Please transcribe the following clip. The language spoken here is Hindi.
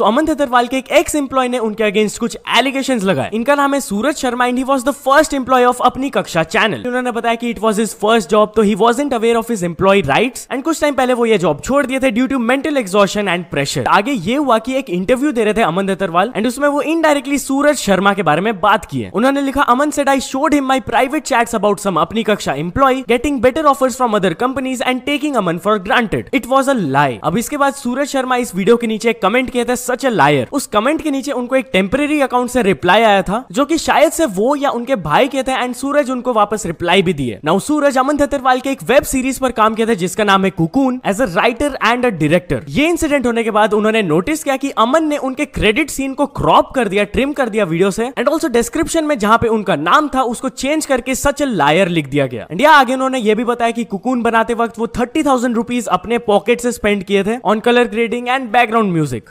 तो अमन थेतरवाल के एक एक्स एम्प्लॉय ने उनके अगेंस्ट कुछ एलिगेशन लगाए इनका नाम है Suraj Sharma and he was the first employee of Apni Kaksha channel उन्होंने बताया कि it was is first job तो he wasn't aware of is employee right and कुछ टाइम पहले वो ये जॉब छोड़ दिए थे due to mental exhaustion and pressure आगे ये हुआ कि एक इंटरव्यू दे रहे थे अमन धतरवाल एंड उसमें वो इनडायरेक्टली सूरज शर्मा के बारे में बात किए उन्होंने लिखा Aman said I showed him my private chats about some Apni Kaksha employee getting better offers from other companies and taking Aman for granted it was a lie अब इसके बाद सूरज शर्मा इस वीडियो के नीचे कमेंट किए थे सच ए लायर उस कमेंट के नीचे उनको एक टेम्परेरी अकाउंट से रिप्लाई आया था जो कि शायद से वो या उनके भाई के थे एंड सूरज उनको वापस रिप्लाई भी दिए नाउ सूरज अमन धतरवाल के एक वेब सीरीज पर काम किया था जिसका नाम है Cocoon as a writer and a director ये इंसिडेंट होने के बाद उन्होंने नोटिस किया कि अमन ने उनके क्रेडिट सीन को क्रॉप कर दिया ट्रिम कर दिया वीडियो से एंड ऑल्सो डिस्क्रिप्शन में जहां पे उनका नाम था उसको चेंज करके सच ए लायर लिख दिया गया एंड या आगे उन्होंने ये भी बताया कि कुकून बनाते वक्त वो थर्टी थाउजेंड रुपीज अपने पॉकेट से स्पेंड किए थे on colour grading and background music